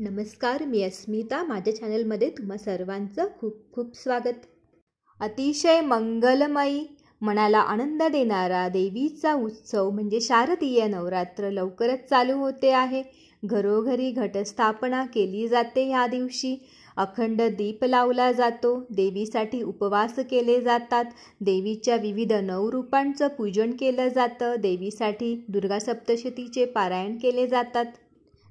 नमस्कार मी अस्मिता माझ्या चॅनलमध्ये तुम्हा सर्वांचं खूप खूप स्वागत अतिशय मंगलमयी मनाला आनंद देणारा देवीचा उत्सव म्हणजे शारदीय नवरात्र लवकरच चालू होते आहे घरोघरी घटस्थापना केली जाते ह्या दिवशी अखंड दीप लावला जातो देवीसाठी उपवास केले जातात देवीच्या विविध नऊ रूपांचं पूजन केलं जातं देवीसाठी दुर्गा सप्तशतीचे पारायण केले जातात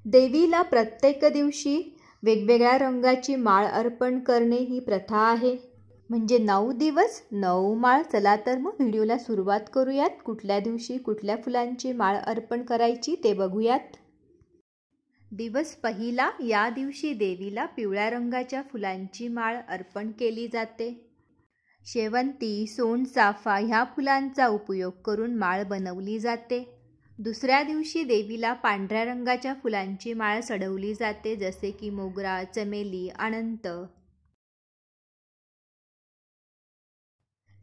देवीला प्रत्येक दिवशी वेगवेगळ्या रंगाची माळ अर्पण करणे ही प्रथा आहे म्हणजे नऊ दिवस नऊ माळ चला तर मग व्हिडिओला सुरुवात करूयात कुठल्या दिवशी कुठल्या फुलांची माळ अर्पण करायची ते बघूयात दिवस पहिला या दिवशी देवीला पिवळ्या रंगाच्या फुलांची माळ अर्पण केली जाते शेवंती सोनचाफा ह्या फुलांचा उपयोग करून माळ बनवली जाते दुसऱ्या दिवशी देवीला पांढऱ्या रंगाच्या फुलांची माळ चढवली जाते जसे की मोगरा चमेली अनंत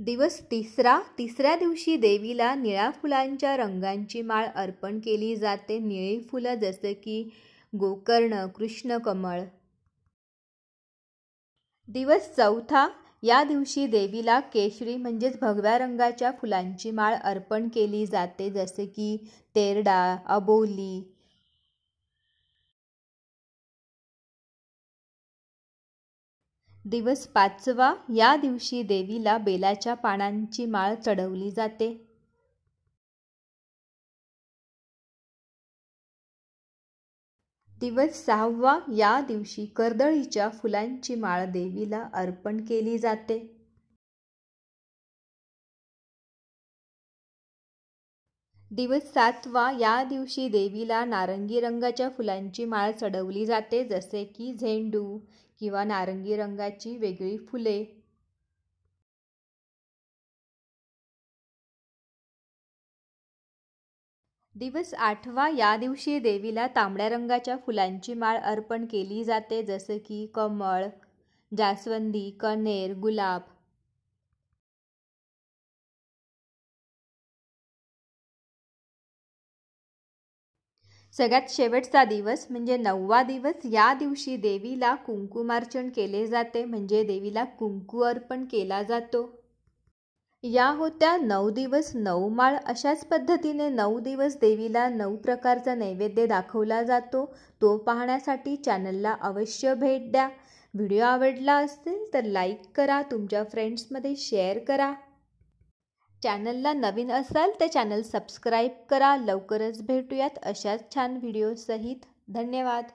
दिवस तिसरा तिसऱ्या दिवशी देवीला निळ्या फुलांच्या रंगांची माळ अर्पण केली जाते निळी फुलं जसं की गोकर्ण कृष्णकमळ दिवस चौथा या दिवशी देवीला केशरी म्हणजेच भगव्या रंगाच्या फुलांची माळ अर्पण केली जाते जसे की तेरडा अबोली दिवस पाचवा या दिवशी देवीला बेलाच्या पानांची माळ चढवली जाते दिवस सहावा या दिवशी कर्दळीच्या फुलांची माळ देवीला अर्पण केली जाते दिवस सातवा या दिवशी देवीला नारंगी रंगाच्या फुलांची माळ चढवली जाते जसे की झेंडू किंवा नारंगी रंगाची वेगळी फुले दिवस आठवा या दिवशी देवीला तांबड्या रंगाच्या फुलांची माळ अर्पण केली जाते जसं की कमळ जास्वंदी कनेर गुलाब सगळ्यात शेवटचा दिवस म्हणजे नववा दिवस या दिवशी देवीला कुंकुमार्चन केले जाते म्हणजे देवीला कुंकू अर्पण केला जातो या होत्या नऊ दिवस नऊ माळ अशाच पद्धतीने नऊ दिवस देवीला नऊ प्रकारचा नैवेद्य दाखवला जातो तो पाहण्यासाठी चॅनलला अवश्य भेट द्या व्हिडिओ आवडला असेल तर लाईक करा तुमच्या फ्रेंड्समध्ये शेअर करा चॅनलला नवीन असाल तर चॅनल सबस्क्राईब करा लवकरच भेटूयात अशाच छान व्हिडिओसहित धन्यवाद